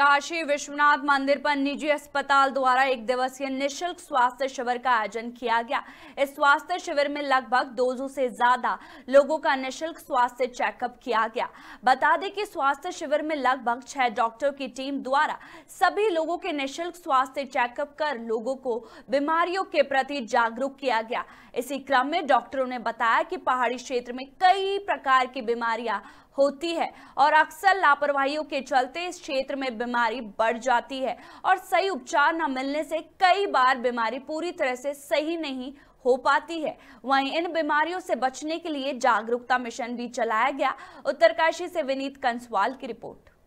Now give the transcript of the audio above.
काशी विश्वनाथ मंदिर पर निजी अस्पताल द्वारा एक दिवसीय निशुल्क स्वास्थ्य शिविर का आयोजन किया गया इस स्वास्थ्य शिविर में लगभग 200 से ज्यादा लोगों का निशुल्क स्वास्थ्य चेकअप किया गया बता दें कि स्वास्थ्य शिविर में लगभग छह डॉक्टर की टीम द्वारा सभी लोगों के निःशुल्क स्वास्थ्य चेकअप कर लोगों को बीमारियों के प्रति जागरूक किया गया इसी क्रम में डॉक्टरों ने बताया कि पहाड़ी क्षेत्र में कई प्रकार की बीमारियां होती है और अक्सर लापरवाहियों के चलते इस क्षेत्र में बीमारी बढ़ जाती है और सही उपचार न मिलने से कई बार बीमारी पूरी तरह से सही नहीं हो पाती है वहीं इन बीमारियों से बचने के लिए जागरूकता मिशन भी चलाया गया उत्तरकाशी से विनीत कंसवाल की रिपोर्ट